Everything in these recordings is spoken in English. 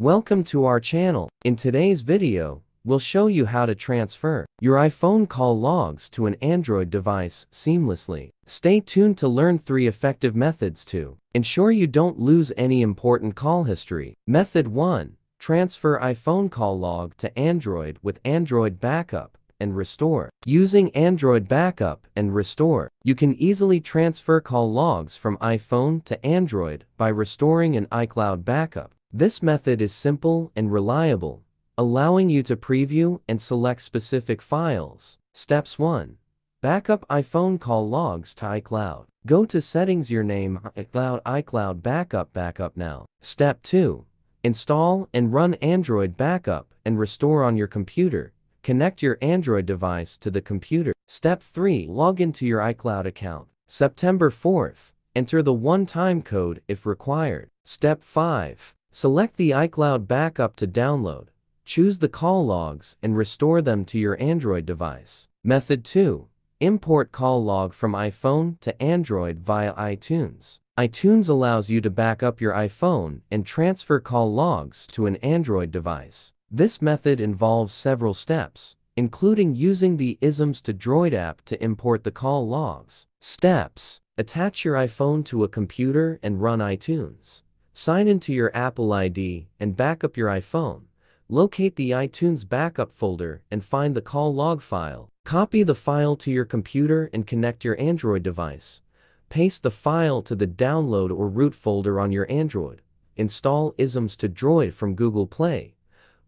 Welcome to our channel. In today's video, we'll show you how to transfer your iPhone call logs to an Android device seamlessly. Stay tuned to learn three effective methods to ensure you don't lose any important call history. Method 1. Transfer iPhone call log to Android with Android Backup and Restore. Using Android Backup and Restore, you can easily transfer call logs from iPhone to Android by restoring an iCloud backup this method is simple and reliable, allowing you to preview and select specific files. Steps 1. Backup iPhone call logs to iCloud. Go to Settings your name iCloud iCloud Backup Backup now. Step 2. Install and run Android Backup and Restore on your computer. Connect your Android device to the computer. Step 3. Log into your iCloud account. September 4th. Enter the one-time code if required. Step 5. Select the iCloud backup to download, choose the call logs and restore them to your Android device. Method 2. Import call log from iPhone to Android via iTunes. iTunes allows you to back up your iPhone and transfer call logs to an Android device. This method involves several steps, including using the ISMS to Droid app to import the call logs. Steps. Attach your iPhone to a computer and run iTunes. Sign into your Apple ID and back up your iPhone. Locate the iTunes backup folder and find the call log file. Copy the file to your computer and connect your Android device. Paste the file to the download or root folder on your Android. Install ISMS to Droid from Google Play.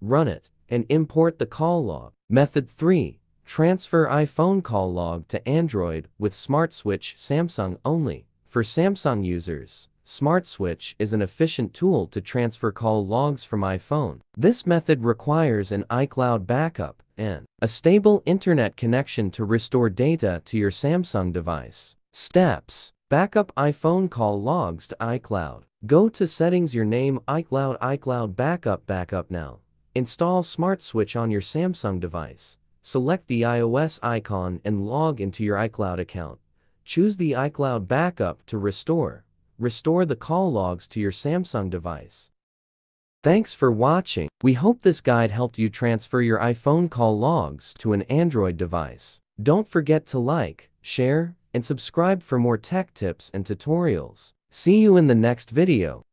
Run it and import the call log. Method 3. Transfer iPhone call log to Android with Smart Switch Samsung only for Samsung users. Smart Switch is an efficient tool to transfer call logs from iPhone. This method requires an iCloud backup and a stable internet connection to restore data to your Samsung device. Steps Backup iPhone call logs to iCloud. Go to Settings your name iCloud iCloud Backup Backup now. Install Smart Switch on your Samsung device. Select the iOS icon and log into your iCloud account. Choose the iCloud Backup to restore restore the call logs to your Samsung device. Thanks for watching. We hope this guide helped you transfer your iPhone call logs to an Android device. Don't forget to like, share, and subscribe for more tech tips and tutorials. See you in the next video.